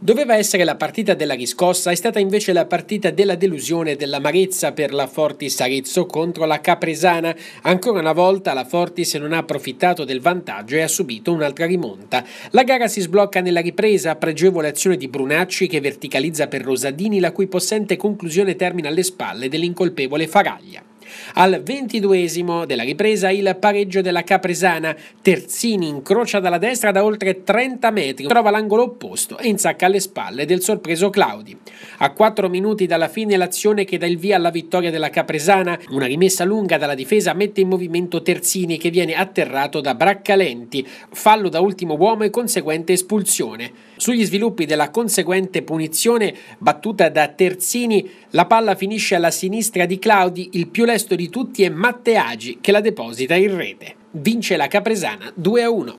Doveva essere la partita della riscossa, è stata invece la partita della delusione e dell'amarezza per la Fortis Arezzo contro la Capresana. Ancora una volta la Fortis non ha approfittato del vantaggio e ha subito un'altra rimonta. La gara si sblocca nella ripresa, pregevole azione di Brunacci che verticalizza per Rosadini la cui possente conclusione termina alle spalle dell'incolpevole Faraglia. Al ventiduesimo della ripresa il pareggio della Capresana, Terzini incrocia dalla destra da oltre 30 metri, trova l'angolo opposto e insacca alle spalle del sorpreso Claudi. A 4 minuti dalla fine l'azione che dà il via alla vittoria della Capresana, una rimessa lunga dalla difesa mette in movimento Terzini che viene atterrato da Braccalenti, fallo da ultimo uomo e conseguente espulsione. Sugli sviluppi della conseguente punizione battuta da Terzini, la palla finisce alla sinistra di Claudi, il più lesto canestro di tutti è Matteagi che la deposita in rete. Vince la Capresana 2-1.